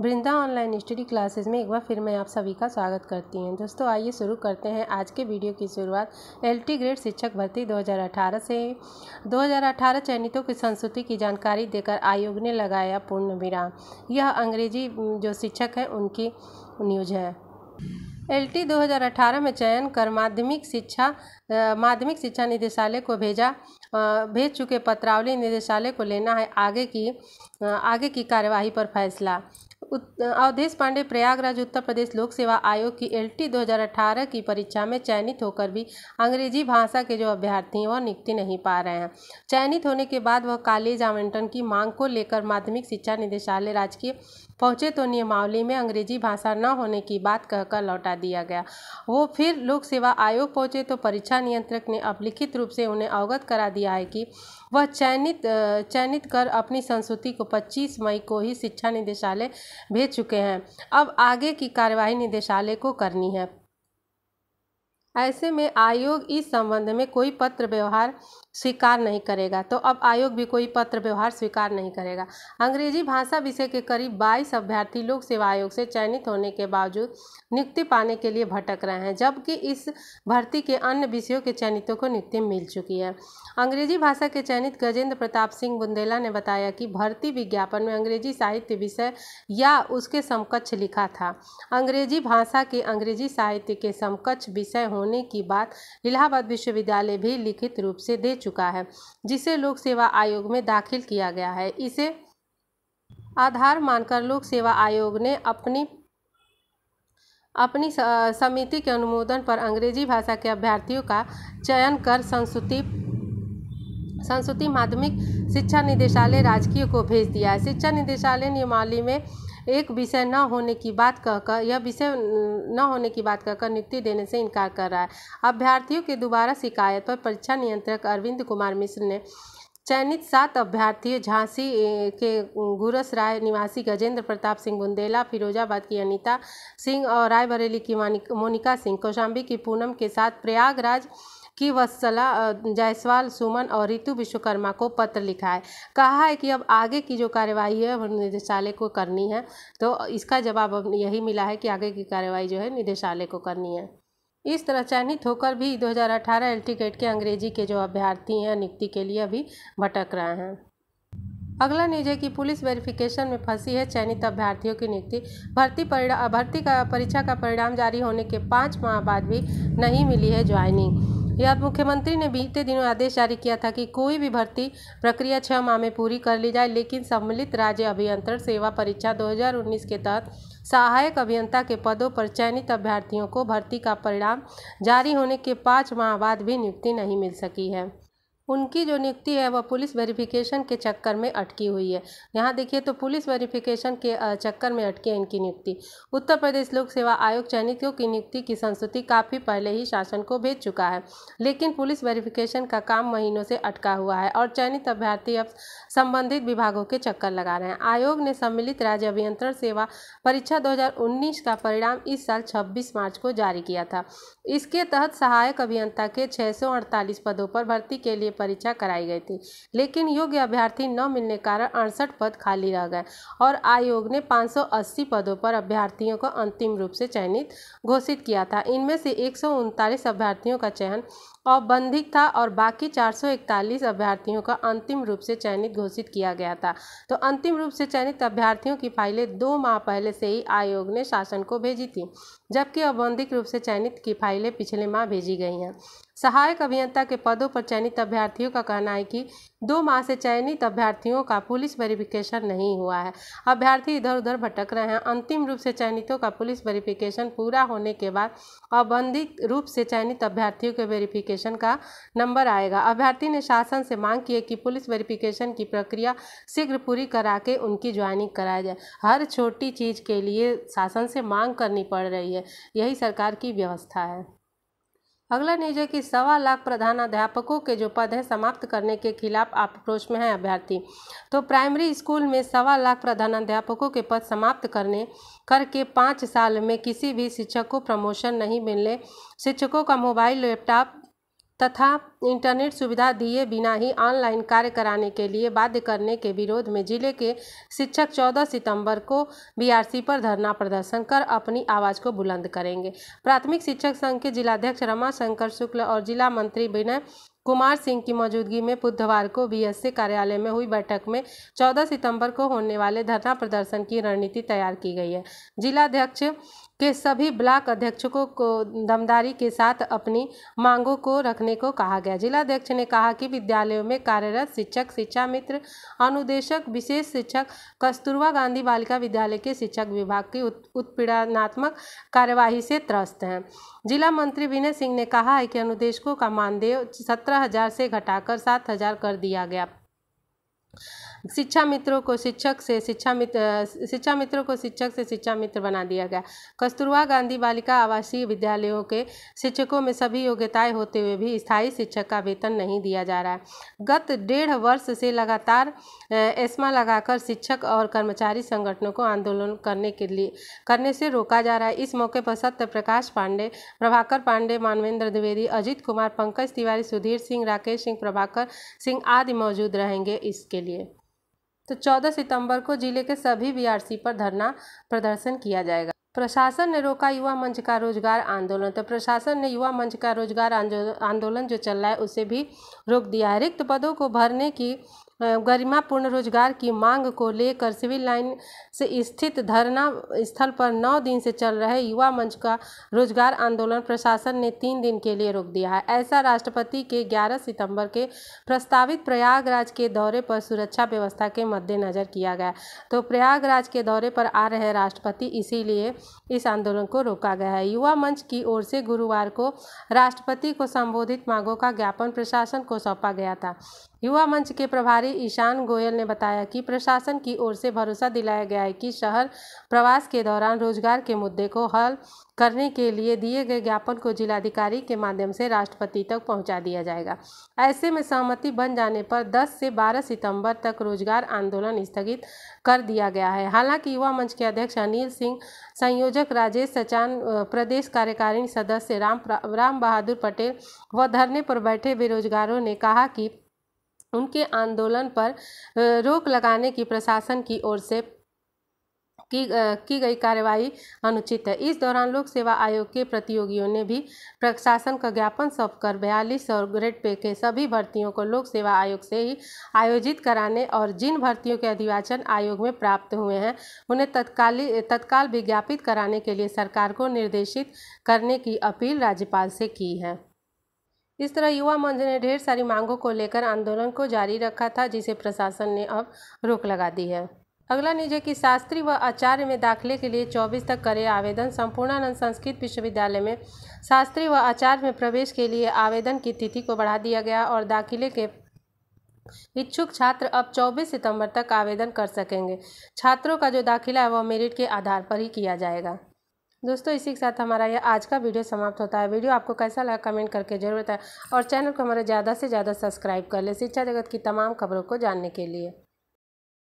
वृंदा online study classes में एक बार फिर मैं आप सभी का स्वागत करती हूँ दोस्तों आइए शुरू करते हैं आज के वीडियो की शुरुआत एल ग्रेड शिक्षक भर्ती 2018 से 2018 चयनितों की संस्तुति की जानकारी देकर आयोग ने लगाया पूर्ण विराम यह अंग्रेजी जो शिक्षक हैं उनकी न्यूज है एल 2018 में चयन कर माध्यमिक शिक्षा माध्यमिक शिक्षा निदेशालय को भेजा भेज चुके पत्रावली निदेशालय को लेना है आगे की आगे की कार्यवाही पर फैसला अवधेश पांडे प्रयागराज उत्तर प्रदेश लोक सेवा आयोग की एल 2018 की परीक्षा में चयनित होकर भी अंग्रेजी भाषा के जो अभ्यर्थी हैं वह नियुक्ति नहीं पा रहे हैं चयनित होने के बाद वह कॉलेज आवंटन की मांग को लेकर माध्यमिक शिक्षा निदेशालय राजकीय पहुंचे तो नियमावली में अंग्रेजी भाषा न होने की बात कहकर लौटा दिया गया वो फिर लोक सेवा आयोग पहुंचे तो परीक्षा नियंत्रक ने अब लिखित रूप से उन्हें अवगत करा दिया है कि वह चयनित चयनित कर अपनी संस्कृति को 25 मई को ही शिक्षा निदेशालय भेज चुके हैं अब आगे की कार्यवाही निदेशालय को करनी है ऐसे में आयोग इस संबंध में कोई पत्र व्यवहार स्वीकार नहीं करेगा तो अब आयोग भी कोई पत्र व्यवहार स्वीकार नहीं करेगा अंग्रेजी भाषा विषय के करीब 22 अभ्यर्थी लोक सेवा आयोग से चयनित होने के बावजूद नियुक्ति पाने के लिए भटक रहे हैं जबकि इस भर्ती के अन्य विषयों के चयनितों को नियुक्ति मिल चुकी है अंग्रेजी भाषा के चयनित गजेंद्र प्रताप सिंह बुंदेला ने बताया कि भर्ती विज्ञापन में अंग्रेजी साहित्य विषय या उसके समकक्ष लिखा था अंग्रेजी भाषा के अंग्रेजी साहित्य के समकक्ष विषय होने होने की बात इलाहाबाद विश्वविद्यालय भी लिखित रूप से दे चुका है जिसे लोक सेवा आयोग में दाखिल किया गया है इसे आधार मानकर लोक सेवा आयोग ने अपनी अपनी समिति के अनुमोदन पर अंग्रेजी भाषा के अभ्यर्थियों का चयन कर संस्कृति संस्कृति माध्यमिक शिक्षा निदेशालय राजकीय को भेज दिया है शिक्षा निदेशालय नियमावली में एक विषय न होने की बात कहकर यह विषय न होने की बात कहकर नियुक्ति देने से इनकार कर रहा है अभ्यर्थियों के दोबारा शिकायत पर परीक्षा नियंत्रक अरविंद कुमार मिश्र ने चयनित सात अभ्यर्थियों झांसी के गुरस राय निवासी गजेंद्र प्रताप सिंह बुंदेला फिरोजाबाद की अनीता सिंह और रायबरेली की मोनिका सिंह कौशाम्बी की पूनम के साथ प्रयागराज की वत्सला जायसवाल सुमन और रितु विश्वकर्मा को पत्र लिखा है कहा है कि अब आगे की जो कार्यवाही है वह निदेशालय को करनी है तो इसका जवाब अब यही मिला है कि आगे की कार्यवाही जो है निदेशालय को करनी है इस तरह चयनित होकर भी 2018 एलटी गेट के अंग्रेजी के जो अभ्यर्थी हैं नियुक्ति के लिए अभी भटक रहे हैं अगला न्यूज है कि पुलिस वेरिफिकेशन में फंसी है चयनित अभ्यर्थियों की नियुक्ति भर्ती परिणाम भर्ती का परीक्षा का परिणाम जारी होने के पाँच माह बाद भी नहीं मिली है ज्वाइनिंग यह मुख्यमंत्री ने बीते दिनों आदेश जारी किया था कि कोई भी भर्ती प्रक्रिया छः माह में पूरी कर ली जाए लेकिन सम्मिलित राज्य अभियंत्रण सेवा परीक्षा 2019 के तहत सहायक अभियंता के पदों पर चयनित अभ्यर्थियों को भर्ती का परिणाम जारी होने के पाँच माह बाद भी नियुक्ति नहीं मिल सकी है उनकी जो नियुक्ति है वह पुलिस वेरिफिकेशन के चक्कर में अटकी हुई है यहाँ देखिए तो पुलिस वेरिफिकेशन के चक्कर में अटकी है इनकी नियुक्ति उत्तर प्रदेश लोक सेवा आयोग चयनितों की नियुक्ति की संस्तुति काफ़ी पहले ही शासन को भेज चुका है लेकिन पुलिस वेरिफिकेशन का काम महीनों से अटका हुआ है और चयनित अभ्यर्थी अब संबंधित विभागों के चक्कर लगा रहे हैं आयोग ने सम्मिलित राज्य अभियंत्रण सेवा परीक्षा दो का परिणाम इस साल छब्बीस मार्च को जारी किया था इसके तहत सहायक अभियंता के छः पदों पर भर्ती के लिए परीक्षा कराई गई थी लेकिन योग्य अभ्यर्थी न मिलने कारण अड़सठ पद खाली रह गए और आयोग ने 580 पदों पर अभ्यर्थियों को अंतिम रूप से चयनित घोषित किया था इनमें से एक अभ्यर्थियों का चयन औपबंधिक था और बाकी 441 अभ्यर्थियों का अंतिम रूप से चयनित घोषित किया गया था तो अंतिम रूप से चयनित अभ्यर्थियों की फाइलें दो माह पहले से ही आयोग ने शासन को भेजी थी जबकि औपबंधिक रूप से चयनित की फाइलें पिछले माह भेजी गई हैं सहायक अभियंता के पदों पर चयनित अभ्यर्थियों का कहना है कि दो माह से चयनित अभ्यर्थियों का पुलिस वेरिफिकेशन नहीं हुआ है अभ्यर्थी इधर उधर भटक रहे हैं अंतिम रूप से चयनितों का पुलिस वेरिफिकेशन पूरा होने के बाद अबंधित रूप से चयनित अभ्यर्थियों के वेरिफिकेशन का नंबर आएगा अभ्यर्थी ने शासन से मांग की है कि पुलिस वेरिफिकेशन की प्रक्रिया शीघ्र पूरी करा के उनकी ज्वाइनिंग कराया जाए हर छोटी चीज़ के लिए शासन से मांग करनी पड़ रही है यही सरकार की व्यवस्था है अगला न्यूज है कि सवा लाख प्रधानाध्यापकों के जो पद हैं समाप्त करने के खिलाफ आक्रोश में हैं अभ्यर्थी तो प्राइमरी स्कूल में सवा लाख प्रधानाध्यापकों के पद समाप्त करने करके पाँच साल में किसी भी शिक्षक को प्रमोशन नहीं मिलने शिक्षकों का मोबाइल लैपटॉप तथा इंटरनेट सुविधा दिए बिना ही ऑनलाइन कार्य कराने के लिए बाध्य करने के विरोध में जिले के शिक्षक 14 सितंबर को बीआरसी पर धरना प्रदर्शन कर अपनी आवाज़ को बुलंद करेंगे प्राथमिक शिक्षक संघ के जिलाध्यक्ष रमा शंकर शुक्ल और जिला मंत्री विनय कुमार सिंह की मौजूदगी में बुधवार को बीएससी कार्यालय में हुई बैठक में 14 सितंबर को होने वाले धरना प्रदर्शन की रणनीति तैयार की गई है जिलाध्यक्ष के तो सभी ब्लॉक अध्यक्षकों को दमदारी के साथ अपनी मांगों को रखने को कहा गया जिलाध्यक्ष ने कहा कि विद्यालयों में कार्यरत शिक्षक शिक्षा मित्र अनुदेशक विशेष शिक्षक कस्तूरबा गांधी बालिका विद्यालय के शिक्षक विभाग की उत्पीड़नात्मक कार्यवाही से त्रस्त हैं जिला मंत्री विनय सिंह ने कहा है कि अनुदेशकों का मानदेय सत्रह हजार से घटाकर सात हजार कर दिया गया शिक्षा मित्रों को शिक्षक से शिक्षा मित्र शिक्षा मित्रों को शिक्षक से शिक्षा मित्र बना दिया गया कस्तूरबा गांधी बालिका आवासीय विद्यालयों के शिक्षकों में सभी योग्यताएं होते हुए भी स्थायी शिक्षक का वेतन नहीं दिया जा रहा है गत डेढ़ वर्ष से लगातार एस्मा लगाकर शिक्षक और कर्मचारी संगठनों को आंदोलन करने के लिए करने से रोका जा रहा है इस मौके पर सत्य प्रकाश पांडे प्रभाकर पांडे मानवेंद्र द्विवेदी अजित कुमार पंकज तिवारी सुधीर सिंह राकेश सिंह प्रभाकर सिंह आदि मौजूद रहेंगे इसके लिए तो 14 सितंबर को जिले के सभी बीआरसी पर धरना प्रदर्शन किया जाएगा प्रशासन ने रोका युवा मंच का रोजगार आंदोलन तो प्रशासन ने युवा मंच का रोजगार आंदोलन जो चल रहा है उसे भी रोक दिया है रिक्त पदों को भरने की गरिमापूर्ण रोजगार की मांग को लेकर सिविल लाइन से स्थित धरना स्थल पर नौ दिन से चल रहे युवा मंच का रोजगार आंदोलन प्रशासन ने तीन दिन के लिए रोक दिया है ऐसा राष्ट्रपति के 11 सितंबर के प्रस्तावित प्रयागराज के दौरे पर सुरक्षा व्यवस्था के मद्देनज़र किया गया तो प्रयागराज के दौरे पर आ रहे राष्ट्रपति इसीलिए इस आंदोलन को रोका गया है युवा मंच की ओर से गुरुवार को राष्ट्रपति को संबोधित मांगों का ज्ञापन प्रशासन को सौंपा गया था युवा मंच के प्रभारी ईशान गोयल ने बताया कि प्रशासन की ओर से भरोसा दिलाया गया है कि शहर प्रवास के दौरान रोजगार के मुद्दे को हल करने के लिए दिए गए ज्ञापन को जिलाधिकारी के माध्यम से राष्ट्रपति तक पहुंचा दिया जाएगा ऐसे में सहमति बन जाने पर 10 से 12 सितंबर तक रोजगार आंदोलन स्थगित कर दिया गया है हालांकि युवा मंच के अध्यक्ष अनिल सिंह संयोजक राजेश सचान प्रदेश कार्यकारिणी सदस्य राम राम बहादुर पटेल व धरने पर बैठे बेरोजगारों ने कहा कि उनके आंदोलन पर रोक लगाने की प्रशासन की ओर से की की गई कार्रवाई अनुचित है इस दौरान लोक सेवा आयोग के प्रतियोगियों ने भी प्रशासन का ज्ञापन सौंप कर बयालीस और ग्रेड पे के सभी भर्तियों को लोक सेवा आयोग से ही आयोजित कराने और जिन भर्तियों के अधिवाचन आयोग में प्राप्त हुए हैं उन्हें तत्काली तत्काल विज्ञापित कराने के लिए सरकार को निर्देशित करने की अपील राज्यपाल से की है इस तरह युवा मंच ने ढेर सारी मांगों को लेकर आंदोलन को जारी रखा था जिसे प्रशासन ने अब रोक लगा दी है अगला निज है कि शास्त्री व आचार्य में दाखिले के लिए 24 तक करे आवेदन संपूर्णानंद संस्कृत विश्वविद्यालय में शास्त्री व आचार्य में प्रवेश के लिए आवेदन की तिथि को बढ़ा दिया गया और दाखिले के इच्छुक छात्र अब 24 सितंबर तक आवेदन कर सकेंगे छात्रों का जो दाखिला है वह मेरिट के आधार पर ही किया जाएगा दोस्तों इसी के साथ हमारा यह आज का वीडियो समाप्त होता है वीडियो आपको कैसा लगा कमेंट करके जरूर बताएं और चैनल को हमारे ज़्यादा से ज़्यादा सब्सक्राइब कर ले शिक्षा जगत की तमाम खबरों को जानने के लिए